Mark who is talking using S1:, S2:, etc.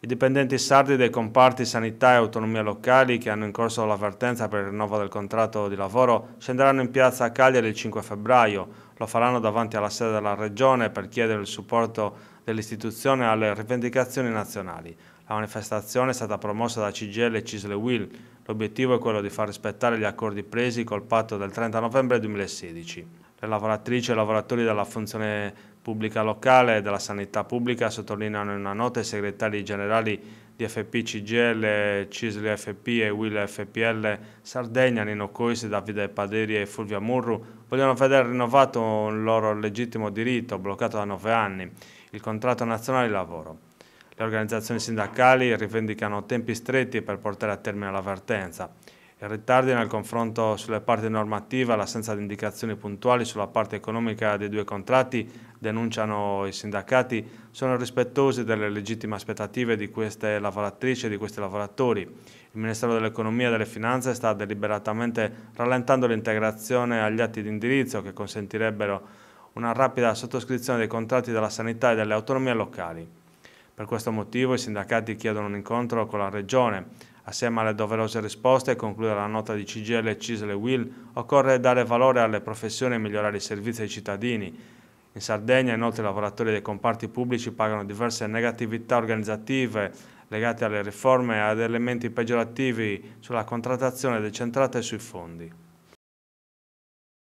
S1: I dipendenti sardi dei comparti sanità e autonomia locali che hanno in corso l'avvertenza per il rinnovo del contratto di lavoro scenderanno in piazza a Cagliari il 5 febbraio. Lo faranno davanti alla sede della Regione per chiedere il supporto dell'istituzione alle rivendicazioni nazionali. La manifestazione è stata promossa da CGL e Cisle Will. L'obiettivo è quello di far rispettare gli accordi presi col patto del 30 novembre 2016. Le lavoratrici e lavoratori della funzione pubblica locale e della sanità pubblica, sottolineano in una nota i segretari generali di FP CGL, Cisli FP e Will FPL Sardegna, Nino Coisi, Davide Paderi e Fulvia Murru, vogliono vedere rinnovato un loro legittimo diritto bloccato da nove anni, il contratto nazionale di lavoro. Le organizzazioni sindacali rivendicano tempi stretti per portare a termine l'avvertenza. Il ritardo nel confronto sulle parti normative, l'assenza di indicazioni puntuali sulla parte economica dei due contratti, denunciano i sindacati, sono rispettosi delle legittime aspettative di queste lavoratrici e di questi lavoratori. Il Ministero dell'Economia e delle Finanze sta deliberatamente rallentando l'integrazione agli atti di indirizzo che consentirebbero una rapida sottoscrizione dei contratti della sanità e delle autonomie locali. Per questo motivo i sindacati chiedono un incontro con la Regione Assieme alle doverose risposte, conclude la nota di CGL, e e Will, occorre dare valore alle professioni e migliorare i servizi ai cittadini. In Sardegna inoltre i lavoratori dei comparti pubblici pagano diverse negatività organizzative legate alle riforme e ad elementi peggiorativi sulla contrattazione decentrata e sui fondi.